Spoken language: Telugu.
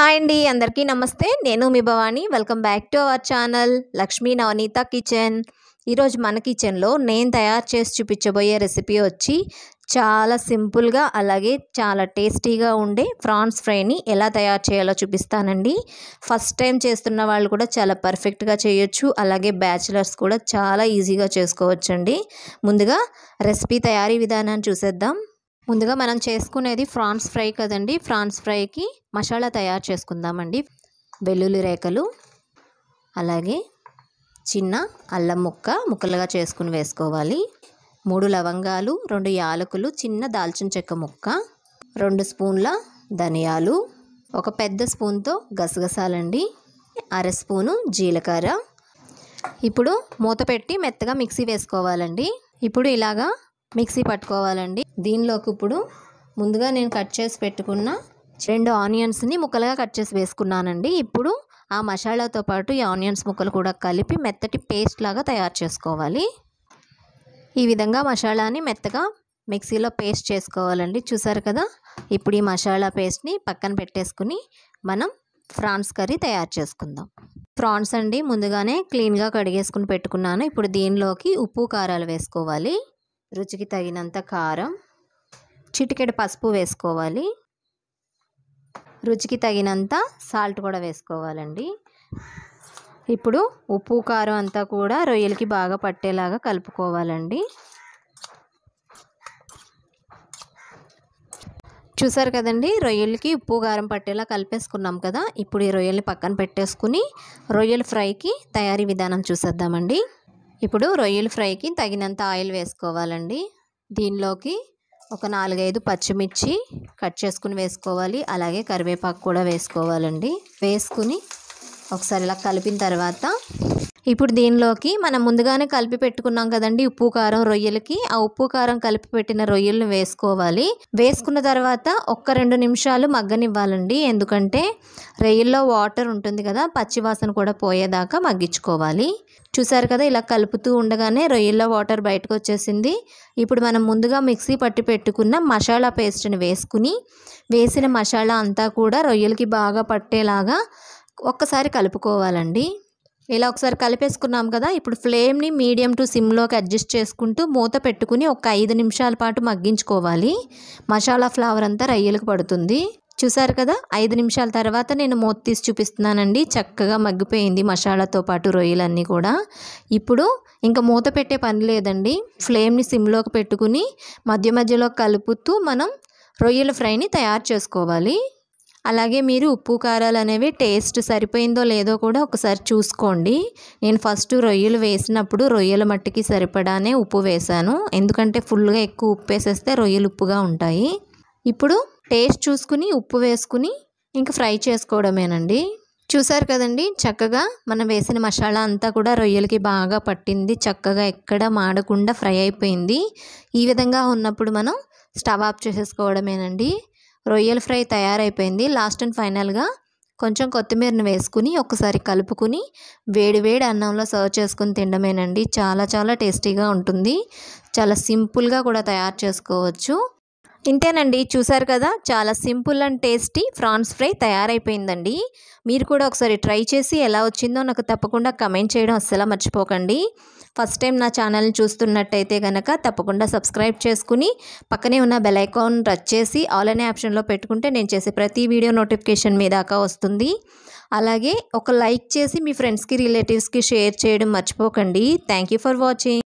హాయ్ అండి అందరికీ నమస్తే నేను మీ Bhavani welcome back to our channel Lakshmi Navaneetha kitchen ఈరోజు మన కిచెన్లో నేను తయారు చేసి చూపించబోయే రెసిపీ వచ్చి చాలా సింపుల్గా అలాగే చాలా టేస్టీగా ఉండే ప్రాన్స్ ఫ్రైని ఎలా తయారు చేయాలో చూపిస్తానండి ఫస్ట్ టైం చేస్తున్న వాళ్ళు కూడా చాలా పర్ఫెక్ట్గా చేయొచ్చు అలాగే బ్యాచిలర్స్ కూడా చాలా ఈజీగా చేసుకోవచ్చండి ముందుగా రెసిపీ తయారీ విధానాన్ని చూసేద్దాం ముందుగా మనం చేసుకునేది ఫ్రాన్స్ ఫ్రై కదండి ఫ్రాన్స్ ఫ్రైకి మసాలా తయారు చేసుకుందామండి వెల్లుల్లి రేఖలు అలాగే చిన్న అల్లం ముక్క ముక్కలుగా చేసుకుని వేసుకోవాలి మూడు లవంగాలు రెండు యాలకులు చిన్న దాల్చిన చెక్క ముక్క రెండు స్పూన్ల ధనియాలు ఒక పెద్ద స్పూన్తో గసగసాలండి అర స్పూను జీలకర్ర ఇప్పుడు మూత పెట్టి మెత్తగా మిక్సీ వేసుకోవాలండి ఇప్పుడు ఇలాగా మిక్సీ పట్టుకోవాలండి దీనిలోకి ఇప్పుడు ముందుగా నేను కట్ చేసి పెట్టుకున్న రెండు ఆనియన్స్ని ముక్కలుగా కట్ చేసి వేసుకున్నానండి ఇప్పుడు ఆ మసాలాతో పాటు ఈ ఆనియన్స్ ముక్కలు కూడా కలిపి మెత్తటి పేస్ట్ లాగా తయారు చేసుకోవాలి ఈ విధంగా మసాలాని మెత్తగా మిక్సీలో పేస్ట్ చేసుకోవాలండి చూసారు కదా ఇప్పుడు ఈ మసాలా పేస్ట్ని పక్కన పెట్టేసుకుని మనం ఫ్రాన్స్ కర్రీ తయారు చేసుకుందాం ఫ్రాన్స్ అండి ముందుగానే క్లీన్గా కడిగేసుకుని పెట్టుకున్నాను ఇప్పుడు దీనిలోకి ఉప్పు కారాలు వేసుకోవాలి రుచికి తగినంత కారం చిటికెడు పసుపు వేసుకోవాలి రుచికి తగినంత సాల్ట్ కూడా వేసుకోవాలండి ఇప్పుడు ఉప్పు కారం అంతా కూడా రొయ్యలకి బాగా పట్టేలాగా కలుపుకోవాలండి చూసారు కదండి రొయ్యలకి ఉప్పు కారం పట్టేలా కలిపేసుకున్నాం కదా ఇప్పుడు ఈ రొయ్యల్ని పక్కన పెట్టేసుకుని రొయ్యల ఫ్రైకి తయారీ విధానం చూసేద్దామండి ఇప్పుడు రొయ్యల ఫ్రైకి తగినంత ఆయిల్ వేసుకోవాలండి దీనిలోకి ఒక నాలుగైదు పచ్చిమిర్చి కట్ చేసుకుని వేసుకోవాలి అలాగే కరివేపాకు కూడా వేసుకోవాలండి వేసుకుని ఒకసారి ఇలా కలిపిన తర్వాత ఇప్పుడు దీనిలోకి మనం ముందుగానే కలిపి పెట్టుకున్నాం కదండి ఉప్పు కారం రొయ్యలకి ఆ ఉప్పు కారం కలిపి పెట్టిన రొయ్యలను వేసుకోవాలి వేసుకున్న తర్వాత ఒక్క రెండు నిమిషాలు మగ్గనివ్వాలండి ఎందుకంటే రొయ్యల్లో వాటర్ ఉంటుంది కదా పచ్చివాసన కూడా పోయేదాకా మగ్గించుకోవాలి చూసారు కదా ఇలా కలుపుతూ ఉండగానే రొయ్యల్లో వాటర్ బయటకు వచ్చేసింది ఇప్పుడు మనం ముందుగా మిక్సీ పట్టి పెట్టుకున్న మసాలా పేస్ట్ని వేసుకుని వేసిన మసాలా అంతా కూడా రొయ్యలకి బాగా పట్టేలాగా ఒక్కసారి కలుపుకోవాలండి ఇలా ఒకసారి కలిపేసుకున్నాం కదా ఇప్పుడు ఫ్లేమ్ని మీడియం టు సిమ్లోకి అడ్జస్ట్ చేసుకుంటూ మూత పెట్టుకుని ఒక ఐదు నిమిషాల పాటు మగ్గించుకోవాలి మసాలా ఫ్లవర్ అంతా రొయ్యలకు పడుతుంది చూసారు కదా ఐదు నిమిషాల తర్వాత నేను మూత తీసి చూపిస్తున్నానండి చక్కగా మగ్గిపోయింది మసాలాతో పాటు రొయ్యలన్నీ కూడా ఇప్పుడు ఇంకా మూత పెట్టే పని లేదండి ఫ్లేమ్ని సిమ్లోకి పెట్టుకుని మధ్య మధ్యలో కలుపుతూ మనం రొయ్యల ఫ్రైని తయారు చేసుకోవాలి అలాగే మీరు ఉప్పు కారాలు అనేవి టేస్ట్ సరిపోయిందో లేదో కూడా ఒకసారి చూసుకోండి నేను ఫస్ట్ రొయ్యలు వేసినప్పుడు రొయ్యల మట్టికి సరిపడానే ఉప్పు వేశాను ఎందుకంటే ఫుల్గా ఎక్కువ ఉప్పు వేసేస్తే రొయ్యలు ఉప్పుగా ఉంటాయి ఇప్పుడు టేస్ట్ చూసుకుని ఉప్పు వేసుకుని ఇంకా ఫ్రై చేసుకోవడమేనండి చూసారు కదండి చక్కగా మనం వేసిన మసాలా అంతా కూడా రొయ్యలకి బాగా పట్టింది చక్కగా ఎక్కడ మాడకుండా ఫ్రై అయిపోయింది ఈ విధంగా ఉన్నప్పుడు మనం స్టవ్ ఆఫ్ చేసేసుకోవడమేనండి రొయ్యల ఫ్రై తయారైపోయింది లాస్ట్ అండ్ ఫైనల్గా కొంచెం కొత్తిమీరను వేసుకుని ఒకసారి కలుపుకుని వేడివేడి అన్నంలో సర్వ్ చేసుకుని తినడమేనండి చాలా చాలా టేస్టీగా ఉంటుంది చాలా సింపుల్గా కూడా తయారు చేసుకోవచ్చు ఇంతేనండి చూసారు కదా చాలా simple and tasty prawns fry తయారైపోయిందండి మీరు కూడా ఒకసారి ట్రై చేసి ఎలా వచ్చిందో నాకు తప్పకుండా కమెంట్ చేయడం అస్సలు మర్చిపోకండి ఫస్ట్ టైం నా ఛానల్ని చూస్తున్నట్టయితే కనుక తప్పకుండా సబ్స్క్రైబ్ చేసుకుని పక్కనే ఉన్న బెల్ ఐకాన్ టచ్ చేసి ఆల్ అనే ఆప్షన్లో పెట్టుకుంటే నేను చేసే ప్రతి వీడియో నోటిఫికేషన్ మీ దాకా వస్తుంది అలాగే ఒక లైక్ చేసి మీ ఫ్రెండ్స్కి రిలేటివ్స్కి షేర్ చేయడం మర్చిపోకండి థ్యాంక్ ఫర్ వాచింగ్